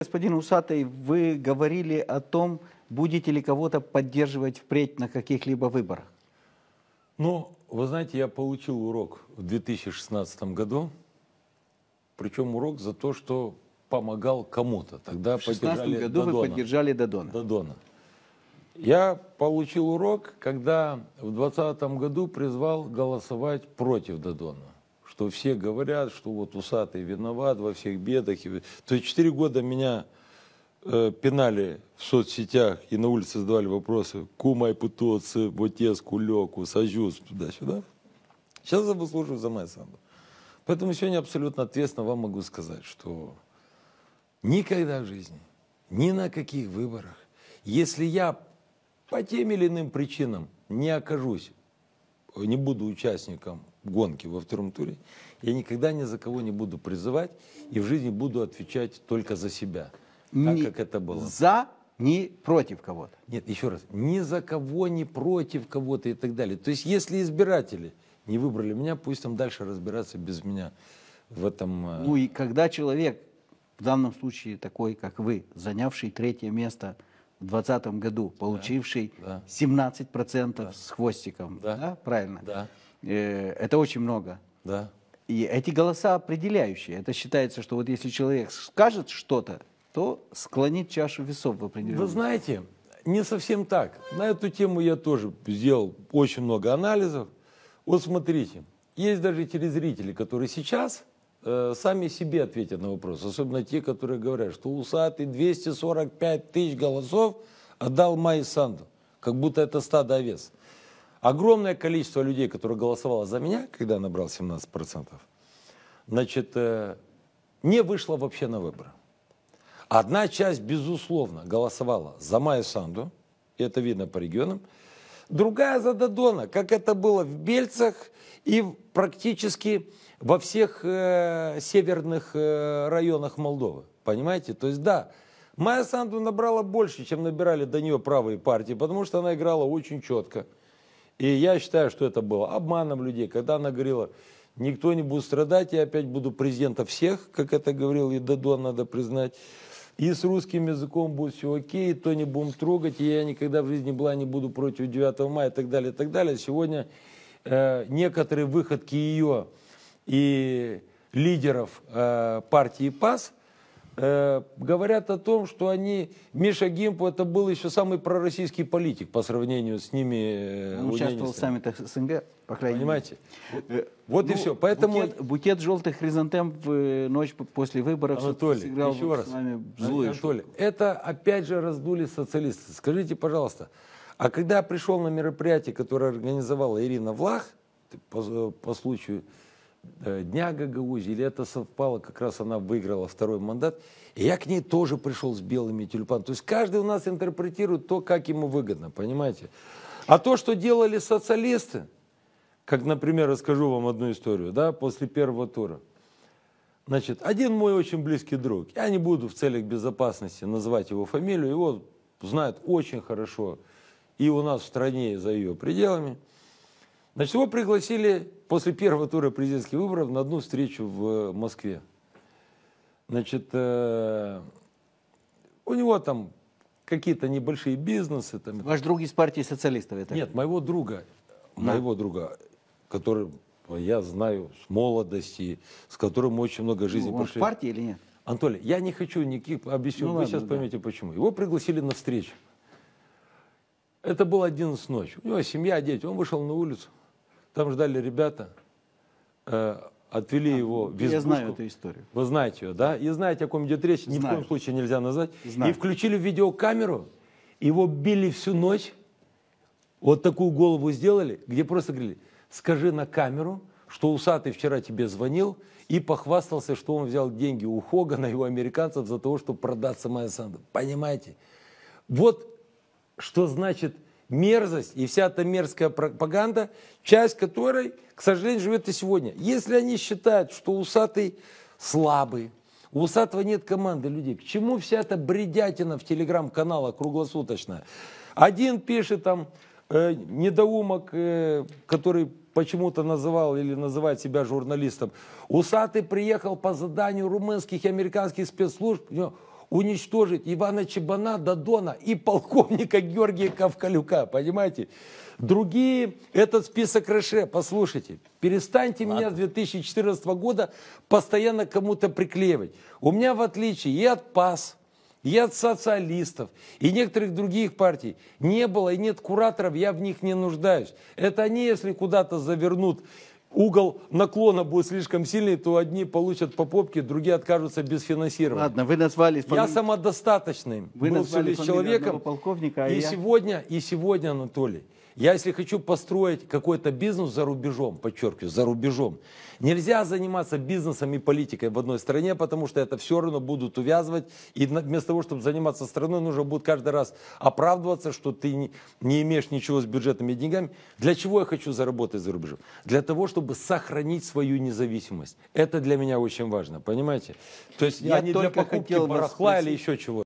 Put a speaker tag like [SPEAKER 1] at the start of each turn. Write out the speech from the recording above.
[SPEAKER 1] Господин Усатый, вы говорили о том, будете ли кого-то поддерживать впредь на каких-либо выборах. Ну, вы знаете, я получил урок в 2016 году, причем урок за то, что помогал кому-то. Тогда в 2016 году Додона. вы поддержали Додона. Додона. Я получил урок, когда в 2020 году призвал голосовать против Додона что все говорят, что вот усатый виноват во всех бедах. То есть четыре года меня э, пинали в соцсетях и на улице задавали вопросы. Кумай путоцы, ботес, кулеку, сажусь туда-сюда. Сейчас я выслушаю за сам. Поэтому сегодня абсолютно ответственно вам могу сказать, что никогда в жизни, ни на каких выборах, если я по тем или иным причинам не окажусь, не буду участником гонки во втором туре, я никогда ни за кого не буду призывать и в жизни буду отвечать только за себя, не так как это было. За, не против кого-то. Нет, еще раз, ни за кого, не против кого-то и так далее. То есть, если избиратели не выбрали меня, пусть там дальше разбираться без меня в этом... Э, ну и когда человек, в данном случае такой, как вы, занявший третье место в 2020 году, получивший да, да. 17% да. с хвостиком, да, да правильно? Да Э, это очень много. Да. И эти голоса определяющие. Это считается, что вот если человек скажет что-то, то склонит чашу весов в определенном. Вы знаете, не совсем так. На эту тему я тоже сделал очень много анализов. Вот смотрите, есть даже телезрители, которые сейчас э, сами себе ответят на вопрос, особенно те, которые говорят, что усатый 245 тысяч голосов отдал Майи Санду, как будто это стадо овец. Огромное количество людей, которые голосовало за меня, когда я набрал 17%, значит, э, не вышло вообще на выборы. Одна часть, безусловно, голосовала за Майю Санду, и это видно по регионам, другая за Дадона, как это было в Бельцах и практически во всех э, северных э, районах Молдовы. Понимаете? То есть да, Майя Санду набрала больше, чем набирали до нее правые партии, потому что она играла очень четко – и я считаю, что это было обманом людей, когда она говорила, никто не будет страдать, я опять буду президентом всех, как это говорил и Дадон, надо признать. И с русским языком будет все окей, то не будем трогать, и я никогда в жизни была, не буду против 9 мая и так далее, и так далее. Сегодня э, некоторые выходки ее и лидеров э, партии ПАС – э, говорят о том, что они... Миша Гимпу это был еще самый пророссийский политик по сравнению с ними. Э, Он участвовал в саммитах СНГ, по крайней Понимаете? мере. Понимаете? Э, вот ну, и все. Поэтому... Букет, букет желтых хризантем в э, ночь после выборов Анатолий, сыграл еще раз. с вами злую Анатолий, шутку. это опять же раздули социалисты. Скажите, пожалуйста, а когда пришел на мероприятие, которое организовала Ирина Влах, по, по случаю Э, дня Гагаузии, или это совпало, как раз она выиграла второй мандат. И я к ней тоже пришел с белыми тюльпанами. То есть каждый у нас интерпретирует то, как ему выгодно, понимаете? А то, что делали социалисты, как, например, расскажу вам одну историю, да, после первого тура. Значит, один мой очень близкий друг, я не буду в целях безопасности называть его фамилию, его знают очень хорошо и у нас в стране, и за ее пределами – Значит, его пригласили после первого тура президентских выборов на одну встречу в э, Москве. Значит, э, у него там какие-то небольшие бизнесы. Там, Ваш друг из партии социалистов это? Нет, моего друга, да. моего друга, который я знаю с молодости, с которым мы очень много жизни ну, прошли. в партии или нет? Анатолий, я не хочу никаких... Объясню, ну, вы ладно, сейчас да. поймете почему. Его пригласили на встречу. Это был 11 ночи. У него семья, дети. Он вышел на улицу там ждали ребята, э, отвели а, его в избушку. Я знаю эту историю. Вы знаете ее, да? И знаете, о ком идет речь, знаю. ни в коем случае нельзя назвать. Знаю. И включили видеокамеру, его били всю ночь, вот такую голову сделали, где просто говорили, скажи на камеру, что усатый вчера тебе звонил и похвастался, что он взял деньги у Хогана и у американцев за того, чтобы продаться Майя Санду. Понимаете? Вот что значит – мерзость и вся эта мерзкая пропаганда, часть которой, к сожалению, живет и сегодня. Если они считают, что усатый слабый, у усатого нет команды людей, к чему вся эта бредятина в телеграм-каналах круглосуточно? Один пишет там э, недоумок, э, который почему-то называл или называет себя журналистом. Усатый приехал по заданию румынских и американских спецслужб уничтожить Ивана Чебана, Дадона и полковника Георгия Кавкалюка, понимаете? Другие, этот список Рэше, послушайте, перестаньте Ладно. меня с 2014 года постоянно кому-то приклеивать. У меня в отличие и от ПАС, и от социалистов, и некоторых других партий не было, и нет кураторов, я в них не нуждаюсь. Это они, если куда-то завернут угол наклона будет слишком сильный, то одни получат по попке, другие откажутся без финансирования. Ладно, вы назвали... Фами... Я самодостаточным. Вы был назвали человеком. полковника, а и я... сегодня, и сегодня, Анатолий, я, если хочу построить какой-то бизнес за рубежом, подчеркиваю, за рубежом, нельзя заниматься бизнесом и политикой в одной стране, потому что это все равно будут увязывать. И вместо того, чтобы заниматься страной, нужно будет каждый раз оправдываться, что ты не, имеешь ничего с бюджетными деньгами. Для чего я хочу заработать за рубежом? Для того, чтобы сохранить свою независимость. Это для меня очень важно, понимаете? То есть я, я не для покупки барахла или еще чего-то.